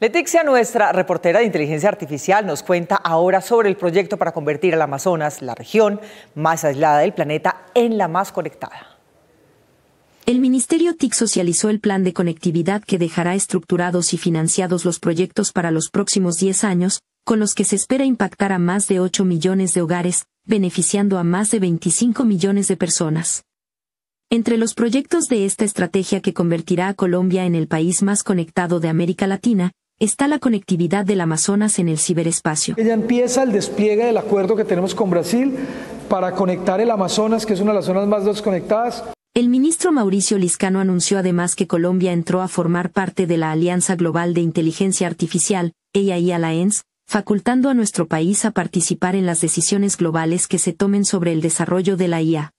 Leticia, nuestra reportera de inteligencia artificial, nos cuenta ahora sobre el proyecto para convertir al Amazonas, la región más aislada del planeta, en la más conectada. El Ministerio TIC socializó el plan de conectividad que dejará estructurados y financiados los proyectos para los próximos 10 años, con los que se espera impactar a más de 8 millones de hogares, beneficiando a más de 25 millones de personas. Entre los proyectos de esta estrategia que convertirá a Colombia en el país más conectado de América Latina, está la conectividad del Amazonas en el ciberespacio. Ella empieza el despliegue del acuerdo que tenemos con Brasil para conectar el Amazonas, que es una de las zonas más desconectadas. El ministro Mauricio Liscano anunció además que Colombia entró a formar parte de la Alianza Global de Inteligencia Artificial, AI Alliance, facultando a nuestro país a participar en las decisiones globales que se tomen sobre el desarrollo de la IA.